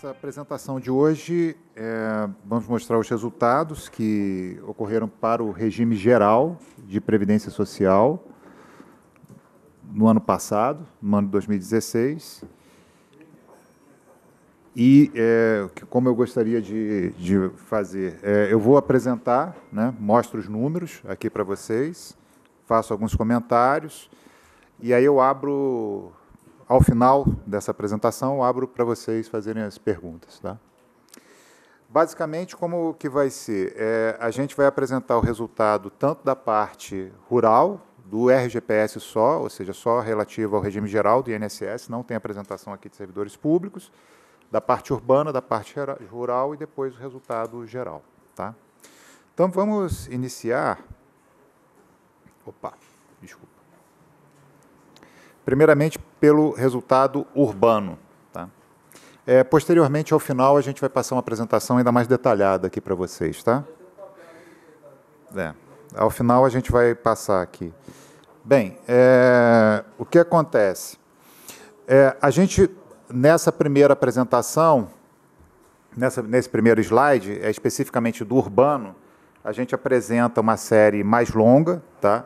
Nessa apresentação de hoje, é, vamos mostrar os resultados que ocorreram para o regime geral de previdência social no ano passado, no ano de 2016. E, é, como eu gostaria de, de fazer, é, eu vou apresentar, né, mostro os números aqui para vocês, faço alguns comentários, e aí eu abro ao final dessa apresentação, abro para vocês fazerem as perguntas. Tá? Basicamente, como que vai ser? É, a gente vai apresentar o resultado tanto da parte rural, do RGPS só, ou seja, só relativo ao regime geral do INSS, não tem apresentação aqui de servidores públicos, da parte urbana, da parte rural e depois o resultado geral. Tá? Então, vamos iniciar... Opa, desculpa. Primeiramente, pelo resultado urbano. Tá? É, posteriormente, ao final, a gente vai passar uma apresentação ainda mais detalhada aqui para vocês. Tá? É, ao final, a gente vai passar aqui. Bem, é, o que acontece? É, a gente, nessa primeira apresentação, nessa, nesse primeiro slide, é especificamente do urbano, a gente apresenta uma série mais longa, tá?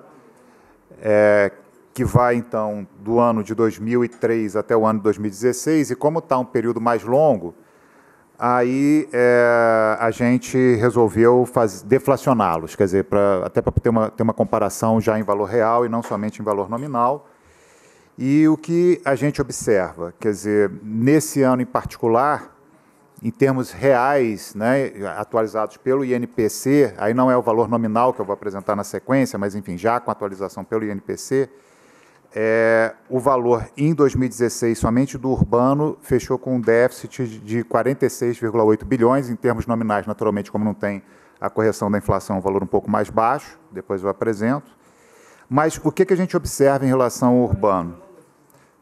É, que vai então do ano de 2003 até o ano de 2016, e como está um período mais longo, aí é, a gente resolveu deflacioná-los, quer dizer, pra, até para ter uma, ter uma comparação já em valor real e não somente em valor nominal. E o que a gente observa, quer dizer, nesse ano em particular, em termos reais, né, atualizados pelo INPC, aí não é o valor nominal que eu vou apresentar na sequência, mas enfim, já com atualização pelo INPC, é, o valor em 2016 somente do urbano fechou com um déficit de 46,8 bilhões, em termos nominais, naturalmente, como não tem a correção da inflação, um valor um pouco mais baixo, depois eu apresento. Mas o que, que a gente observa em relação ao urbano?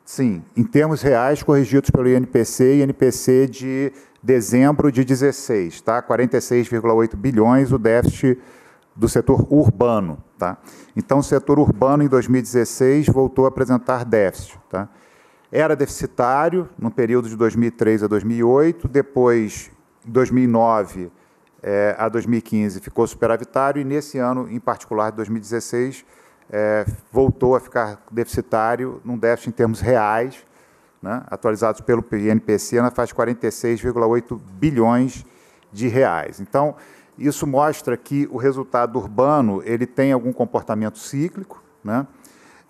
Sim, em termos reais, corrigidos pelo INPC, INPC de dezembro de 16, tá? 46,8 bilhões o déficit do setor urbano. Tá? Então, o setor urbano, em 2016, voltou a apresentar déficit. Tá? Era deficitário no período de 2003 a 2008, depois, 2009 é, eh, a 2015, ficou superavitário, e nesse ano, em particular, 2016, é, eh, voltou a ficar deficitário num déficit em termos reais, né, atualizados pelo INPC, na faixa de 46,8 bilhões de reais. Então, isso mostra que o resultado urbano ele tem algum comportamento cíclico, né?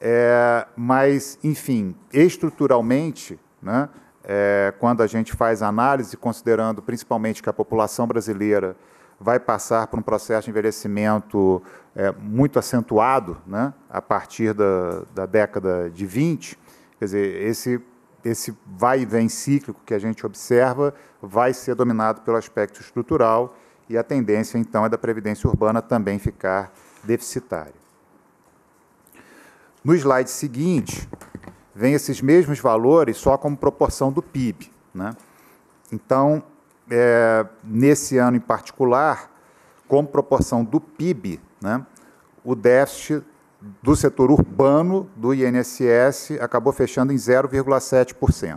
É, mas, enfim, estruturalmente, né? É, quando a gente faz análise, considerando principalmente que a população brasileira vai passar por um processo de envelhecimento é, muito acentuado né, a partir da, da, década de 20. Quer dizer, esse, esse vai e vem cíclico que a gente observa vai ser dominado pelo aspecto estrutural e a tendência, então, é da previdência urbana também ficar deficitária. No slide seguinte, vem esses mesmos valores só como proporção do PIB. Né? Então, é, nesse ano em particular, como proporção do PIB, né, o déficit do setor urbano do INSS acabou fechando em 0,7%.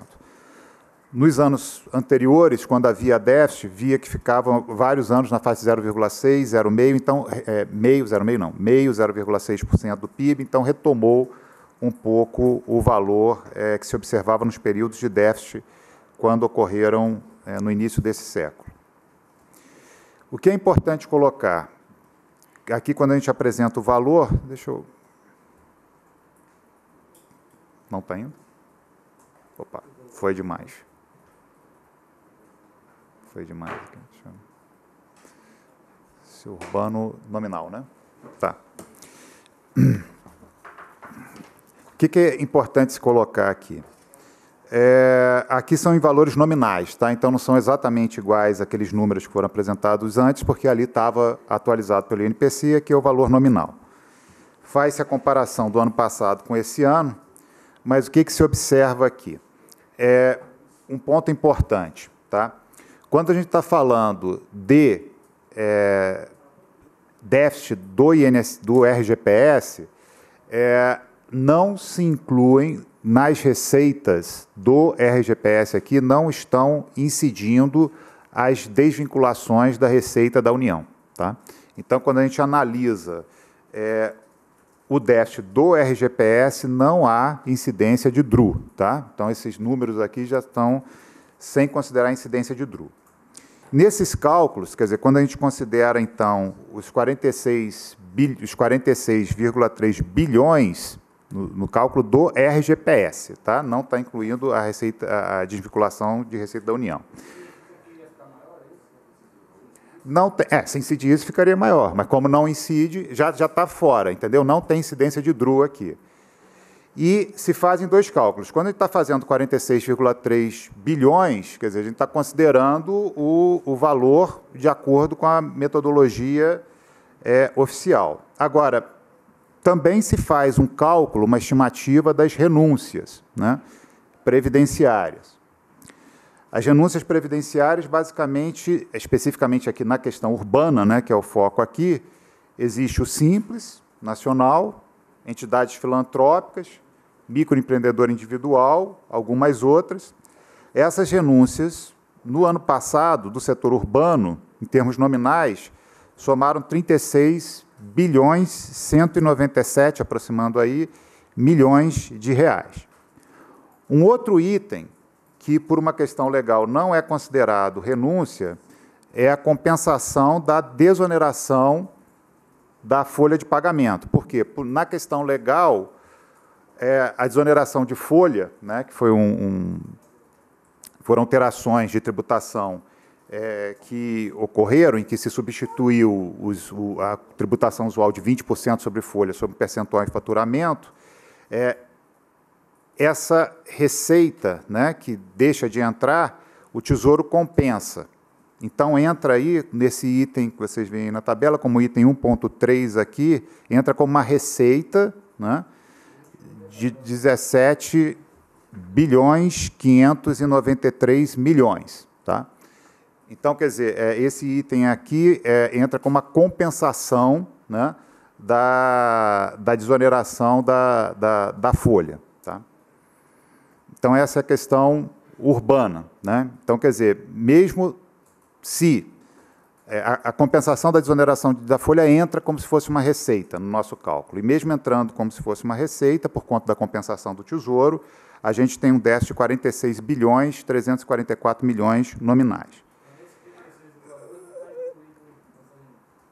Nos anos anteriores, quando havia déficit, via que ficavam vários anos na fase 0,6, 0,5, então, é, meio, 0,5 não, meio 0,6% do PIB, então retomou um pouco o valor é, que se observava nos períodos de déficit quando ocorreram é, no início desse século. O que é importante colocar, aqui quando a gente apresenta o valor, deixa eu... Não está indo? Opa, foi demais foi demais. Deixa Esse urbano nominal, né? Tá. O que, que é importante se colocar aqui? É, aqui são em valores nominais, tá? Então não são exatamente iguais aqueles números que foram apresentados antes, porque ali estava atualizado pelo INPC, que é o valor nominal. Faz-se a comparação do ano passado com esse ano, mas o que, que se observa aqui? É um ponto importante, tá? Quando a gente está falando de é, déficit do, INS, do RGPS, é, não se incluem nas receitas do RGPS aqui, não estão incidindo as desvinculações da receita da União. Tá? Então, quando a gente analisa é, o déficit do RGPS, não há incidência de DRU. Tá? Então, esses números aqui já estão sem considerar a incidência de DRU. Nesses cálculos, quer dizer, quando a gente considera então os 46,3 bil, 46, bilhões no, no, cálculo do RGPS, tá? Não está incluindo a receita, a desvinculação de receita da União. Não tem, é, se incidir isso ficaria maior, mas como não incide, já já está fora, entendeu? Não tem incidência de DRU aqui e se fazem dois cálculos. Quando a gente está fazendo 46,3 bilhões, quer dizer, a gente está considerando o, o valor de acordo com a metodologia é, oficial. Agora, também se faz um cálculo, uma estimativa das renúncias né, previdenciárias. As renúncias previdenciárias, basicamente, especificamente aqui na questão urbana, né, que é o foco aqui, existe o simples nacional, entidades filantrópicas, microempreendedor individual, algumas outras. Essas renúncias, no ano passado, do setor urbano, em termos nominais, somaram 36 bilhões 197, aproximando aí, milhões de reais. Um outro item que, por uma questão legal, não é considerado renúncia é a compensação da desoneração da folha de pagamento. Por quê? Na questão legal, é, a desoneração de folha, né, que foi um, um foram alterações de tributação é, que ocorreram, em que se substituiu os, o, a tributação usual de 20% sobre folha sobre percentual de faturamento, é, essa receita né, que deixa de entrar, o Tesouro compensa. Então entra aí nesse item que vocês veem na tabela, como item 1.3 aqui, entra como uma receita né, de 17 bilhões 593 milhões. Tá? Então, quer dizer, é, esse item aqui é, entra como uma compensação né, da, da desoneração da, da, da folha. Tá? Então, essa é a questão urbana. Né? Então, quer dizer, mesmo se é, a, compensação da desoneração da folha entra como se fosse uma receita no nosso cálculo. E mesmo entrando como se fosse uma receita, por conta da compensação do Tesouro, a gente tem um déficit de 46 bilhões 344 milhões nominais.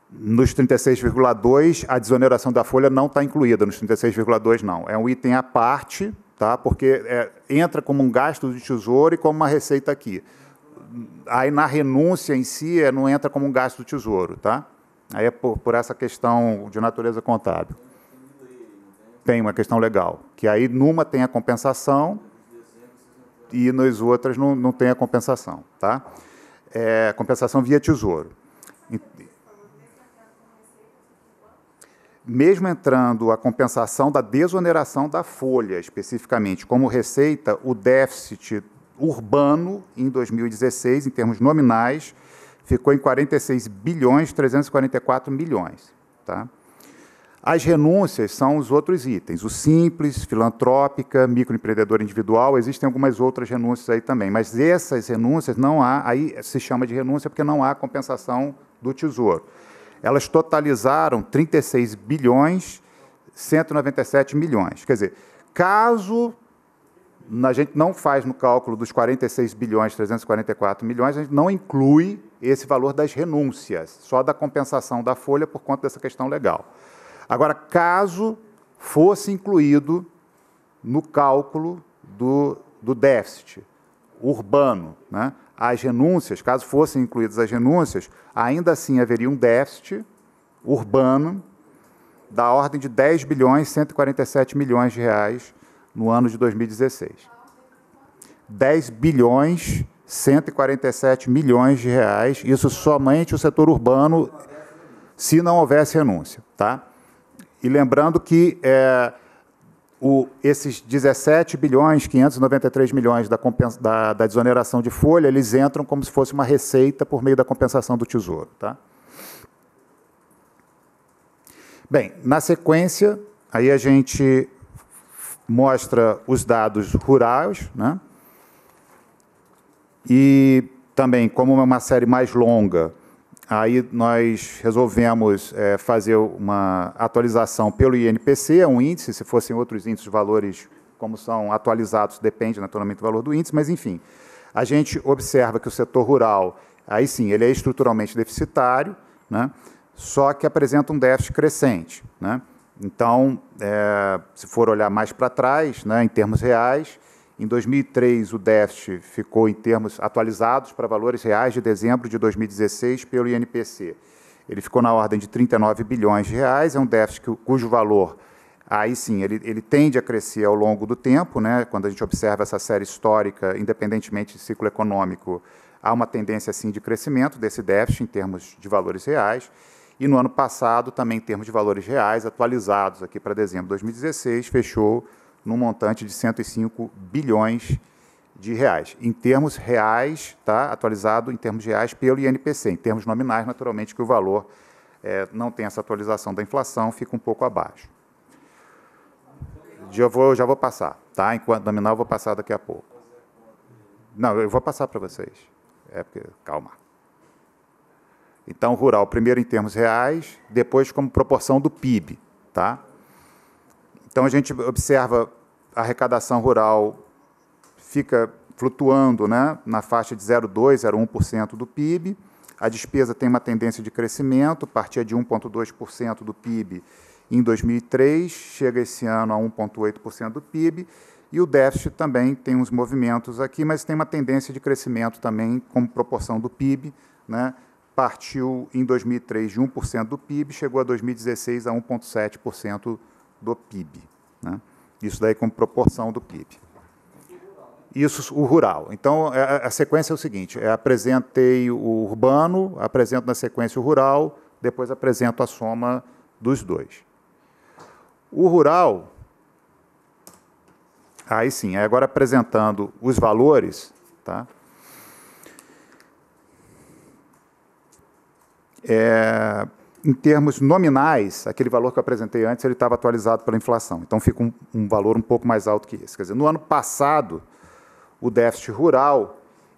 Nos 36,2, a desoneração da folha não está incluída, nos 36,2 não. É um item à parte, tá? porque é, entra como um gasto do Tesouro e como uma receita aqui aí na renúncia em si é, não entra como um gasto do tesouro, tá? Aí é por, por essa questão de natureza contábil. Tem uma questão legal, que aí numa tem a compensação e nas outras não, não tem a compensação, tá? É, compensação via tesouro. mesmo entrando a compensação da desoneração da folha, especificamente como receita, o déficit urbano em 2016, em termos nominais, ficou em 46 bilhões 344 milhões. Tá? As renúncias são os outros itens, o simples, filantrópica, microempreendedor individual, existem algumas outras renúncias aí também, mas essas renúncias não há, aí se chama de renúncia porque não há compensação do Tesouro. Elas totalizaram 36 bilhões 197 milhões. Quer dizer, caso a gente não faz no cálculo dos 46 bilhões 344 milhões, a gente não inclui esse valor das renúncias, só da compensação da folha por conta dessa questão legal. Agora, caso fosse incluído no cálculo do, do déficit urbano, né, as renúncias, caso fossem incluídas as renúncias, ainda assim haveria um déficit urbano da ordem de 10 bilhões 147 milhões de reais no ano de 2016. 10 bilhões 147 milhões de reais, isso somente o setor urbano, se não houvesse renúncia, tá? E lembrando que é, o, esses 17 bilhões 593 milhões da, da, da desoneração de folha, eles entram como se fosse uma receita por meio da compensação do tesouro, tá? Bem, na sequência, aí a gente mostra os dados rurais, né? E também, como é uma série mais longa, aí nós resolvemos é, fazer uma atualização pelo INPC, é um índice, se fossem outros índices, valores como são atualizados, depende né, naturalmente do valor do índice, mas enfim, a gente observa que o setor rural, aí sim, ele é estruturalmente deficitário, né? só que apresenta um déficit crescente. Né? Então, é, se for olhar mais para trás, né, em termos reais, em 2003 o déficit ficou em termos atualizados para valores reais de dezembro de 2016 pelo INPC. Ele ficou na ordem de 39 bilhões de reais, é um déficit cujo valor, aí sim, ele, ele tende a crescer ao longo do tempo, né, quando a gente observa essa série histórica, independentemente de ciclo econômico, há uma tendência assim de crescimento desse déficit em termos de valores reais. E no ano passado, também em termos de valores reais, atualizados aqui para dezembro de 2016, fechou num montante de 105 bilhões de reais. Em termos reais, tá? atualizado em termos reais pelo INPC. Em termos nominais, naturalmente, que o valor é, não tem essa atualização da inflação, fica um pouco abaixo. Já vou, já vou passar, tá? Enquanto nominal, eu vou passar daqui a pouco. Não, eu vou passar para vocês. É porque, calma. Então, rural, primeiro em termos reais, depois como proporção do PIB. Tá? Então, a gente observa a arrecadação rural fica flutuando né, na faixa de 0,2%, 0,1% do PIB. A despesa tem uma tendência de crescimento, partia de 1,2% do PIB em 2003, chega esse ano a 1,8% do PIB. E o déficit também tem uns movimentos aqui, mas tem uma tendência de crescimento também como proporção do PIB, né, partiu em 2003 de 1% do PIB, chegou a 2016 a 1,7% do PIB. Né? Isso daí como proporção do PIB. Isso, o rural. Então, é, a, a sequência é o seguinte, é, apresentei o urbano, apresento na sequência o rural, depois apresento a soma dos dois. O rural, aí sim, é agora apresentando os valores, tá? é, em termos nominais, aquele valor que eu apresentei antes, ele estava atualizado pela inflação. Então fica um, um, valor um pouco mais alto que esse. Quer dizer, no ano passado, o déficit rural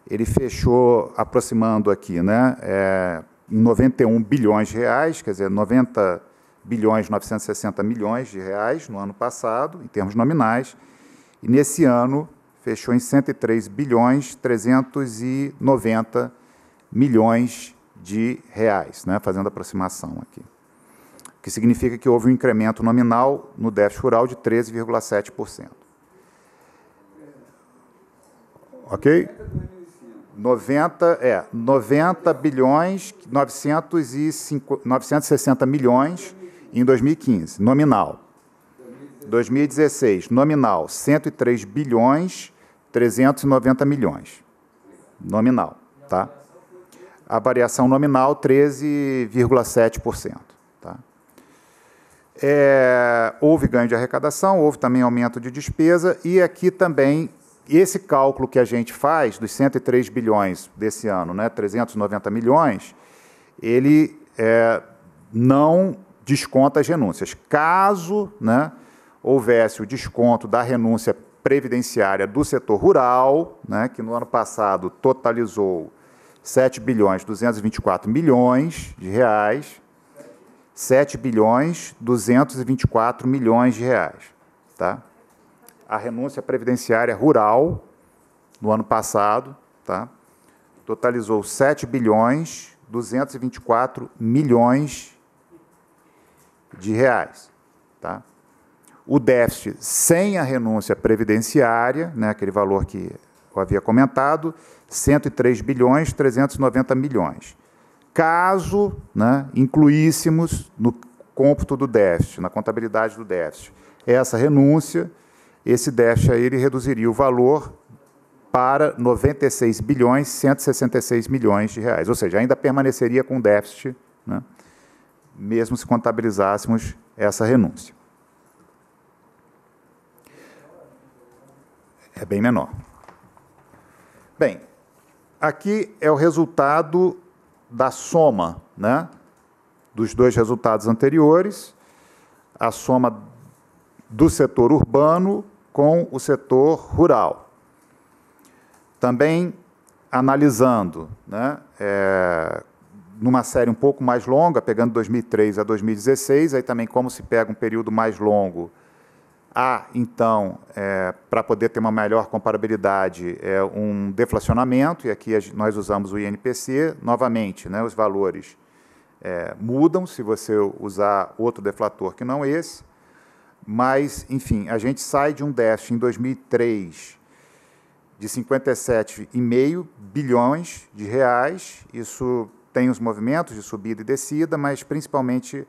ele fechou aproximando aqui, né, é, 91 bilhões de reais, quer dizer, 90 bilhões 960 milhões de reais no ano passado, em termos nominais, e nesse ano fechou em 103 bilhões 390 milhões de reais, né, fazendo aproximação aqui. O que significa que houve um incremento nominal no déficit rural de 13,7%. Ok? 90, é, 90 bilhões 905, 960 milhões em 2015, nominal. 2016, nominal, 103 bilhões 390 milhões. Nominal, tá? a variação nominal 13,7%. Tá? É, houve ganho de arrecadação, houve também aumento de despesa, e aqui também esse cálculo que a gente faz dos 103 bilhões desse ano, né, 390 milhões, ele é, não desconta as renúncias. Caso né, houvesse o desconto da renúncia previdenciária do setor rural, né, que no ano passado totalizou 7 bilhões 224 milhões de reais, 7 bilhões 224 milhões de reais, tá? A renúncia previdenciária rural no ano passado, tá? Totalizou 7 bilhões 224 milhões de reais, tá? O déficit sem a renúncia previdenciária, né, aquele valor que eu havia comentado, 103 bilhões 390 milhões. Caso né, incluíssemos no cômputo do déficit, na contabilidade do déficit, essa renúncia, esse déficit aí ele reduziria o valor para 96 bilhões 166 milhões de reais, ou seja, ainda permaneceria com déficit, né, mesmo se contabilizássemos essa renúncia. É bem menor. Bem, aqui é o resultado da soma né, dos dois resultados anteriores, a soma do setor urbano com o setor rural. Também analisando, né, é, numa série um pouco mais longa, pegando 2003 a 2016, aí também como se pega um período mais longo Há, ah, então, é, para poder ter uma melhor comparabilidade, é, um deflacionamento, e aqui nós usamos o INPC, novamente, né, os valores é, mudam se você usar outro deflator que não esse, mas, enfim, a gente sai de um déficit em 2003 de 57,5 bilhões de reais, isso tem os movimentos de subida e descida, mas principalmente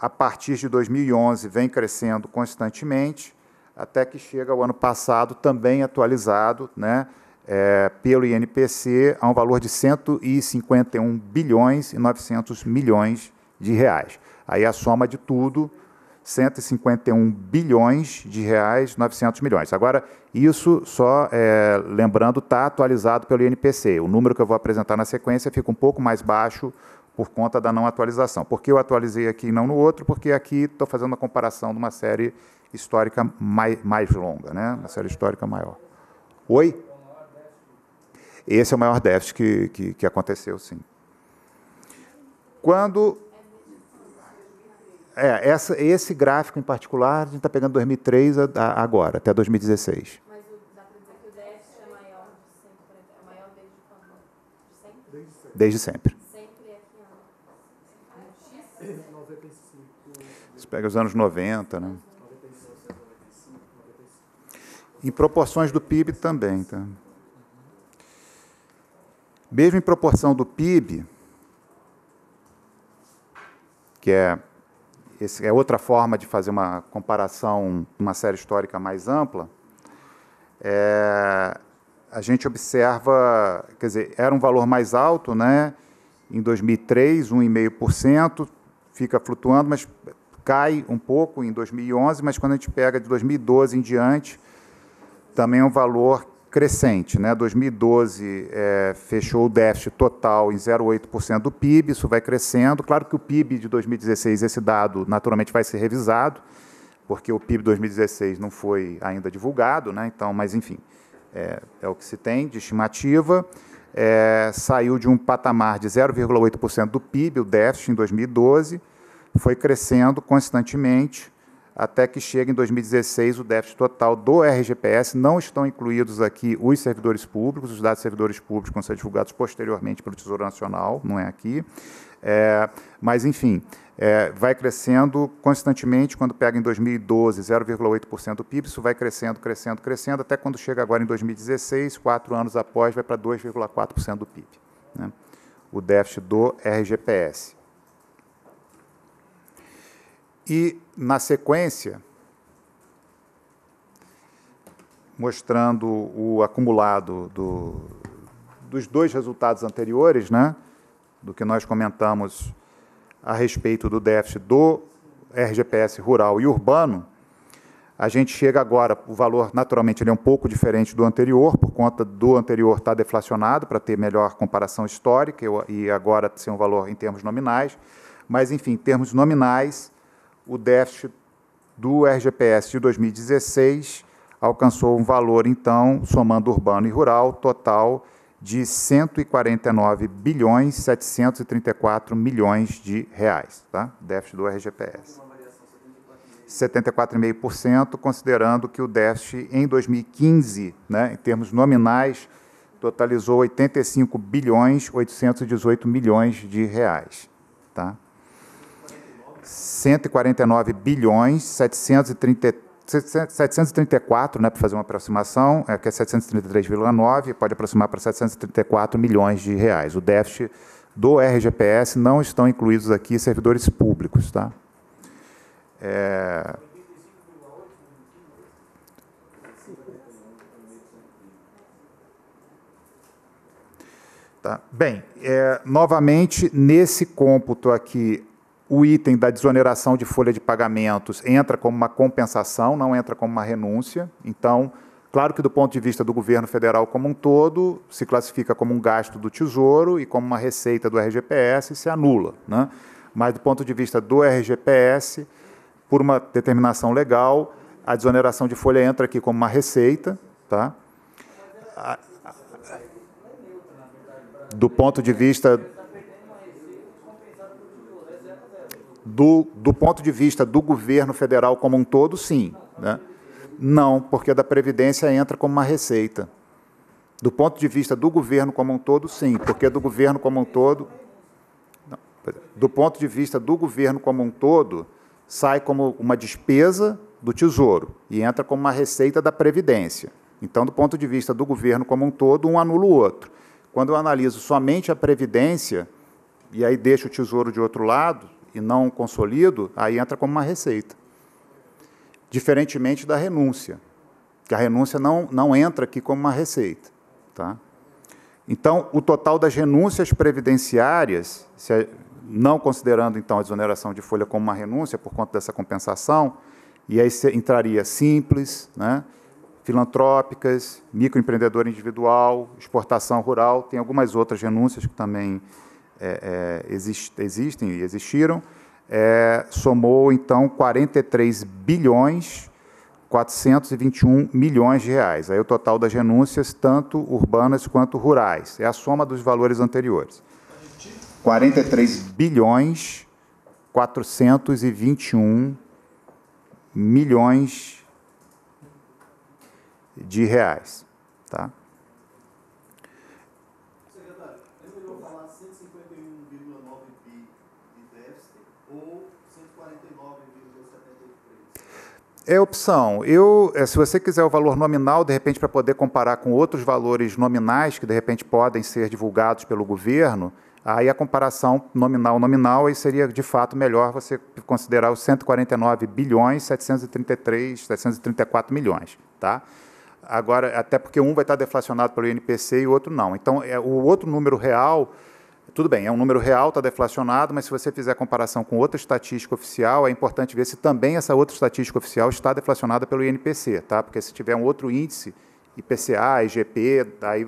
a partir de 2011 vem crescendo constantemente, até que chega o ano passado, também atualizado né, é, pelo INPC, a um valor de 151 bilhões e 900 milhões de reais. Aí a soma de tudo, 151 bilhões de reais, 900 milhões. Agora, isso só, é, lembrando, está atualizado pelo INPC. O número que eu vou apresentar na sequência fica um pouco mais baixo por conta da não atualização. Por que eu atualizei aqui e não no outro? Porque aqui estou fazendo uma comparação de uma série histórica mais, mais longa, né? uma série histórica maior. Oi? Esse é o maior déficit que, que, que aconteceu, sim. Quando é, essa, esse gráfico em particular, a gente está pegando 2003 a, a, agora, até 2016. Mas o, dá para dizer que o déficit é maior, de sempre, é maior desde quando? De sempre? Desde sempre. Você pega os anos 90, né? Em proporções do PIB também, tá? Mesmo em proporção do PIB, que é, esse é outra forma de fazer uma comparação, uma série histórica mais ampla, é, a gente observa, quer dizer, era um valor mais alto, né? Em 2003, 1,5%, fica flutuando, mas cai um pouco em 2011, mas quando a gente pega de 2012 em diante, também é um valor crescente. Né? 2012 é, fechou o déficit total em 0,8% do PIB, isso vai crescendo. Claro que o PIB de 2016, esse dado naturalmente vai ser revisado, porque o PIB 2016 não foi ainda divulgado, né? então, mas enfim, é, é o que se tem de estimativa. É, saiu de um patamar de 0,8% do PIB, o déficit, em 2012, foi crescendo constantemente até que chega em 2016 o déficit total do RGPS. Não estão incluídos aqui os servidores públicos, os dados de servidores públicos vão ser divulgados posteriormente pelo Tesouro Nacional, não é aqui. É, mas, enfim, é, vai crescendo constantemente. Quando pega em 2012 0,8% do PIB, isso vai crescendo, crescendo, crescendo, até quando chega agora em 2016, quatro anos após, vai para 2,4% do PIB. Né? O déficit do RGPS e, na sequência, mostrando o acumulado do, dos dois resultados anteriores, né, do que nós comentamos a respeito do déficit do RGPS rural e urbano, a gente chega agora, o valor naturalmente ele é um pouco diferente do anterior, por conta do anterior estar tá deflacionado, para ter melhor comparação histórica e agora ser um valor em termos nominais. Mas, enfim, em termos nominais, o déficit do RGPS de 2016 alcançou um valor, então, somando urbano e rural, total de 149 bilhões 734 milhões de reais, tá? Déficit do RGPS. 74,5%, considerando que o déficit em 2015, né, em termos nominais, totalizou 85 bilhões 818 milhões de reais, tá? 149 bilhões 734, né, para fazer uma aproximação, é, que é 733,9, pode aproximar para 734 milhões de reais. O déficit do RGPS não estão incluídos aqui servidores públicos. Tá? É... Tá. Bem, é, novamente, nesse cômputo aqui, o item da desoneração de folha de pagamentos entra como uma compensação, não entra como uma renúncia. Então, claro que do ponto de vista do governo federal como um todo, se classifica como um gasto do Tesouro e como uma receita do RGPS e se anula. Né? Mas do ponto de vista do RGPS, por uma determinação legal, a desoneração de folha entra aqui como uma receita, tá? Do ponto de vista do, do ponto de vista do governo federal como um todo, sim. Né? Não, porque a da Previdência entra como uma receita. Do ponto de vista do governo como um todo, sim, porque do governo como um todo. Não, é, do ponto de vista do governo como um todo, sai como uma despesa do Tesouro e entra como uma receita da Previdência. Então, do ponto de vista do governo como um todo, um anula o outro. Quando eu analiso somente a Previdência, e aí deixo o Tesouro de outro lado, e não consolido, aí entra como uma receita. Diferentemente da renúncia, que a renúncia não, não entra aqui como uma receita. Tá? Então, o total das renúncias previdenciárias, se, não considerando então a desoneração de folha como uma renúncia por conta dessa compensação, e aí entraria simples, né, filantrópicas, microempreendedor individual, exportação rural, tem algumas outras renúncias que também é, é exist, existem e existiram, é, somou então 43 bilhões 421 milhões de reais. Aí o total das renúncias, tanto urbanas quanto rurais. É a soma dos valores anteriores. 43 bilhões 421 milhões de reais, tá? É opção. Eu, é, se você quiser o valor nominal, de repente, para poder comparar com outros valores nominais que, de repente, podem ser divulgados pelo governo, aí a comparação nominal-nominal aí seria, de fato, melhor você considerar os 149 bilhões 733, 734 milhões. Tá? Agora, até porque um vai estar deflacionado pelo INPC e o outro não. Então, é, o outro número real tudo bem, é um número real, está deflacionado, mas se você fizer comparação com outra estatística oficial, é importante ver se também essa outra estatística oficial está deflacionada pelo INPC, tá? Porque se tiver um outro índice, IPCA, IGP, daí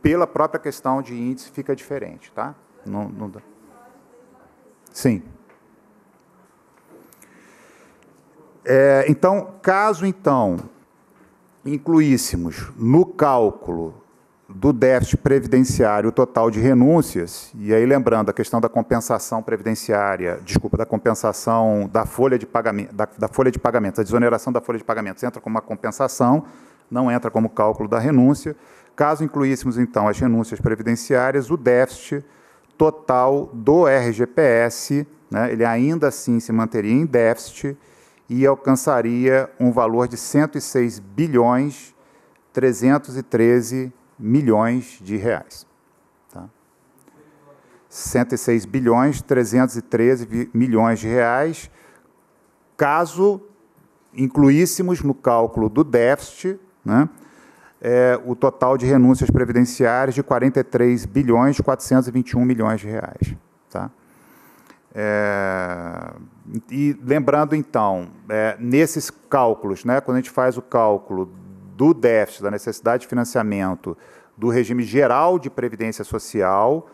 pela própria questão de índice fica diferente, tá? Não, não Sim. É, então, caso então incluíssemos no cálculo do déficit previdenciário total de renúncias, e aí lembrando a questão da compensação previdenciária, desculpa, da compensação da folha de pagamento, da, da folha de pagamentos, a desoneração da folha de pagamentos entra como uma compensação, não entra como cálculo da renúncia. Caso incluíssemos então as renúncias previdenciárias, o déficit total do RGPS, né, ele ainda assim se manteria em déficit e alcançaria um valor de 106 bilhões 313 milhões de reais. Tá? 106 bilhões 313 milhões de reais, caso incluíssemos no cálculo do déficit né, é, o total de renúncias previdenciárias de 43 bilhões 421 milhões de reais. Tá? É, e lembrando então, é, nesses cálculos, né, quando a gente faz o cálculo do déficit, da necessidade de financiamento do regime geral de previdência social,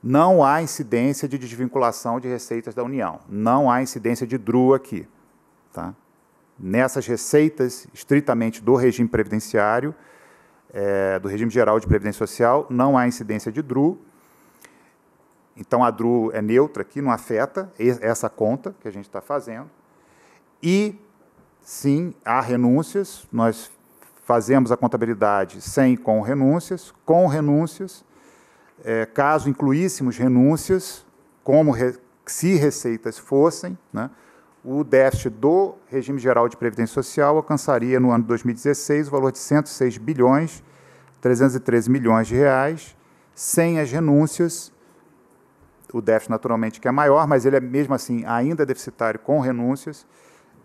não há incidência de desvinculação de receitas da União. Não há incidência de DRU aqui. Tá? Nessas receitas estritamente do regime previdenciário, é, do regime geral de previdência social, não há incidência de DRU. Então, a DRU é neutra aqui, não afeta essa conta que a gente está fazendo. E, sim, há renúncias. Nós Fazemos a contabilidade sem e com renúncias, com renúncias. É, caso incluíssemos renúncias, como re, se receitas fossem, né, o déficit do regime geral de previdência social alcançaria no ano 2016 o valor de 106 bilhões 313 milhões de reais, sem as renúncias. O déficit naturalmente que é maior, mas ele é mesmo assim ainda deficitário com renúncias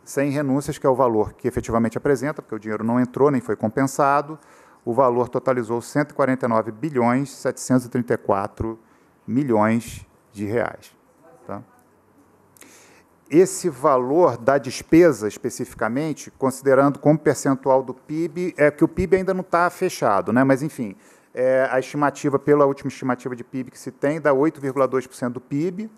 sem renúncias, que é o valor que efetivamente apresenta, porque o dinheiro não entrou nem foi compensado, o valor totalizou 149 bilhões 734 milhões de reais. Tá? Esse valor da despesa, especificamente, considerando como percentual do PIB, é que o PIB ainda não está fechado, né? mas, enfim, é, a estimativa, pela última estimativa de PIB que se tem, dá 8,2% do PIB,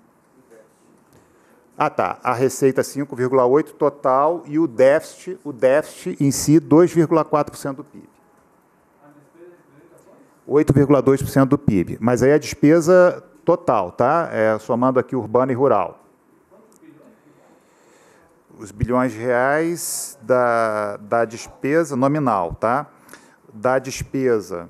ah, tá. A receita 5,8 é total e o déficit, o déficit em si 2,4% do PIB. 8,2% do PIB. Mas aí a despesa total, tá? É, somando aqui urbano e rural. Os bilhões de reais da, da despesa nominal, tá? Da despesa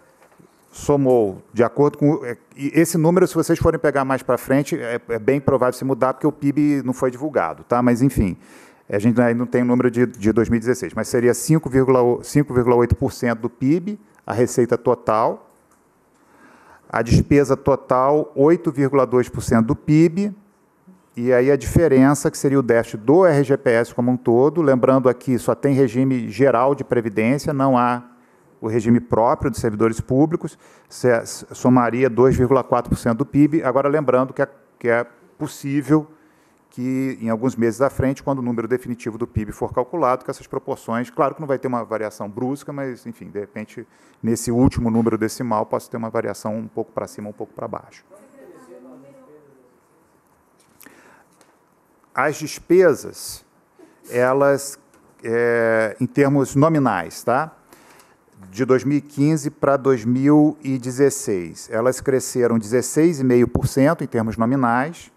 somou, de acordo com. É, esse número, se vocês forem pegar mais para frente, é, é, bem provável se mudar, porque o PIB não foi divulgado, tá? Mas, enfim, a gente ainda não tem o número de, de 2016, mas seria 5,8% do PIB, a receita total, a despesa total, 8,2% do PIB, e aí a diferença, que seria o déficit do RGPS como um todo, lembrando aqui, só tem regime geral de previdência, não há o regime próprio de servidores públicos, é, somaria 2,4% do PIB. Agora, lembrando que é, que é possível que, em alguns meses à frente, quando o número definitivo do PIB for calculado, que essas proporções, claro que não vai ter uma variação brusca, mas, enfim, de repente, nesse último número decimal, possa ter uma variação um pouco para cima, um pouco para baixo. As despesas, elas, é, em termos nominais, tá? de 2015 para 2016. Elas cresceram 16,5% em termos nominais.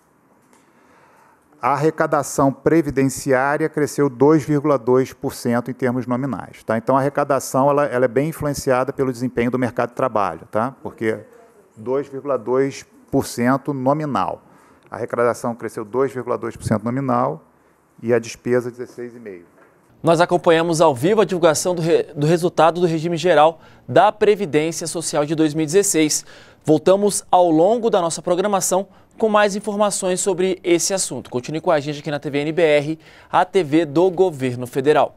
A arrecadação previdenciária cresceu 2,2% em termos nominais. Tá? Então, a arrecadação ela, ela, é bem influenciada pelo desempenho do mercado de trabalho, tá? porque 2,2% nominal. A arrecadação cresceu 2,2% nominal e a despesa 16,5% nós acompanhamos ao vivo a divulgação do, re, do resultado do regime geral da Previdência Social de 2016. Voltamos ao longo da nossa programação com mais informações sobre esse assunto. Continue com a gente aqui na TV NBR, a TV do Governo Federal.